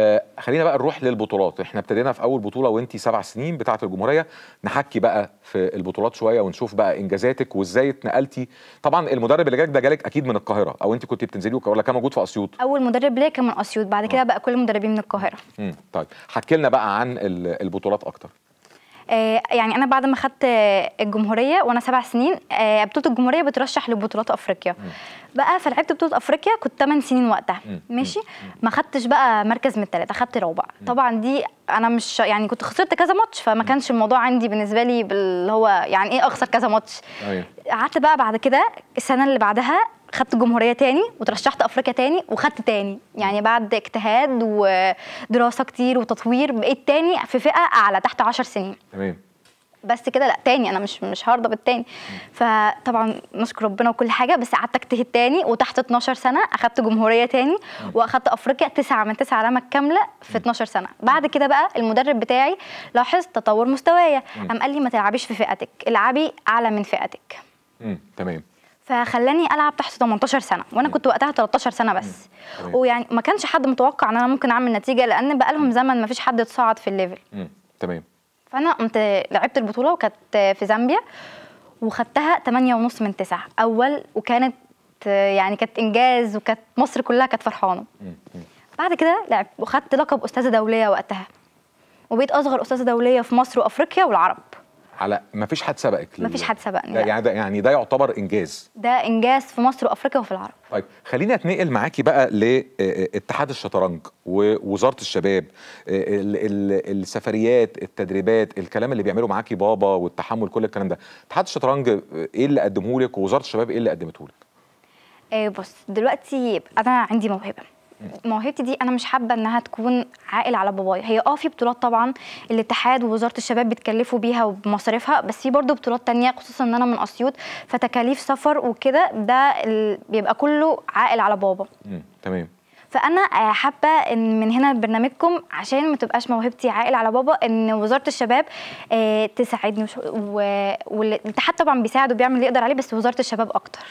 آه، خلينا بقى نروح للبطولات احنا ابتدينا في اول بطوله وانت سبع سنين بتاعه الجمهوريه نحكي بقى في البطولات شويه ونشوف بقى انجازاتك وازاي اتنقلتي طبعا المدرب اللي جالك ده جالك اكيد من القاهره او انت كنت بتنزلي ولا كان موجود في اسيوط اول مدرب ليا كان من اسيوط بعد كده آه. بقى كل المدربين من القاهره امم طيب حكي لنا بقى عن البطولات اكتر آه، يعني انا بعد ما خدت الجمهوريه وانا سبع سنين آه، بطوله الجمهوريه بترشح لبطولات افريقيا بقى فلعبت بطوله افريقيا كنت 8 سنين وقتها ماشي ما خدتش بقى مركز من الثلاثه خدت رابع طبعا دي انا مش يعني كنت خسرت كذا ماتش فما كانش الموضوع عندي بالنسبه لي اللي هو يعني ايه اخسر كذا ماتش أيوه. قعدت بقى بعد كده السنه اللي بعدها خدت الجمهوريه تاني وترشحت افريقيا تاني وخدت تاني يعني بعد اجتهاد ودراسه كتير وتطوير بقيت تاني في فئه اعلى تحت 10 سنين تمام بس كده لا تاني انا مش مش هرضى بالتاني فطبعا نشكر ربنا وكل حاجه بس قعدت اجتهد تاني وتحت 12 سنه اخدت جمهوريه تاني واخدت افريقيا تسعه من تسعه علامه كامله في 12 سنه بعد كده بقى المدرب بتاعي لاحظ تطور مستوايا قام قال لي ما تلعبيش في فئتك العبي اعلى من فئتك امم تمام فخلاني العب تحت 18 سنه وانا كنت وقتها 13 سنه بس ويعني ما كانش حد متوقع ان انا ممكن اعمل نتيجه لان بقالهم زمن ما فيش حد اتصعد في الليفل تمام فانا قمت لعبت البطوله وكانت في زامبيا وخدتها 8.5 من 9 اول وكانت يعني كانت انجاز وكانت مصر كلها كانت فرحانه بعد كده لعبت وخدت لقب استاذه دوليه وقتها وبقيت اصغر استاذه دوليه في مصر وافريقيا والعرب على ما فيش حد سبقك ما فيش حد سبقني يعني ده يعني ده يعتبر انجاز ده انجاز في مصر وافريقيا وفي العرب طيب خليني اتنقل معاكي بقى لاتحاد آه، آه، الشطرنج ووزاره الشباب آه، السفريات التدريبات الكلام اللي بيعمله معاكي بابا والتحمل كل الكلام ده اتحاد الشطرنج ايه اللي قدمه لك ووزاره الشباب ايه اللي قدمته لك بص دلوقتي انا عندي موهبه موهبتي دي انا مش حابه انها تكون عائل على بابايا هي اه في بطولات طبعا الاتحاد ووزاره الشباب بتكلفوا بيها وبمصاريفها بس في برضه بطولات تانية خصوصا ان انا من اسيوط فتكاليف سفر وكده ده بيبقى كله عائل على بابا تمام فانا آه، حابه ان من هنا برنامجكم عشان ما تبقاش موهبتي عائل على بابا ان وزاره الشباب آه، تساعدني والاتحاد طبعا بيساعد وبيعمل اللي يقدر عليه بس وزاره الشباب اكتر